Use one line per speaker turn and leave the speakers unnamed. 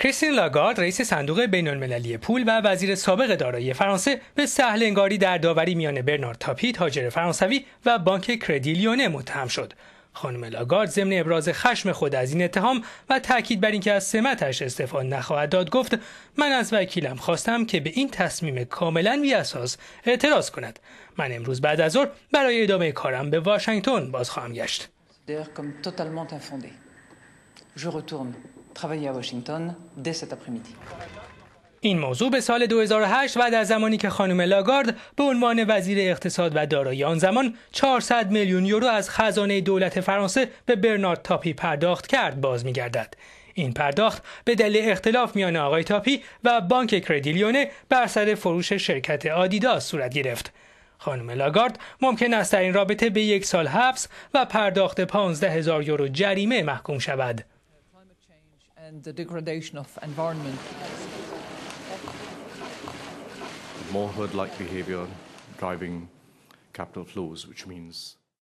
کریستین لاگارد رئیس صندوق بین المللی پول و وزیر سابق دارایی فرانسه به سهل انگاری در داوری میان برنارد تاپی تاجر فرانسوی و بانک کردیلیونه متهم شد خانم لاگارد ضمن ابراز خشم خود از این اتهام و تاکید بر اینکه از سمتش استعفا نخواهد داد گفت من از وکیلم خواستم که به این تصمیم کاملا بی اعتراض کند من امروز بعد از ظهر برای ادامه کارم به واشنگتن باز خواهم گشت travailler à
Washington dès cet après-midi.
این موضوع به سال 2008 و در زمانی که خانم لاگارد به عنوان وزیر اقتصاد و دارایی آن زمان 400 میلیون یورو از خزانه دولت فرانسه به برنارد تاپی پرداخت کرد باز میگردد. این پرداخت به دلیل اختلاف میان آقای تاپی و بانک کردیلیونه بر سر فروش شرکت آدیداس صورت گرفت. خانم لاگارد ممکن است در این رابطه به یک سال حبس و پرداخت 15 هزار یورو جریمه محکوم شود.
and the degradation of environment. More herd-like behavior driving capital flows, which means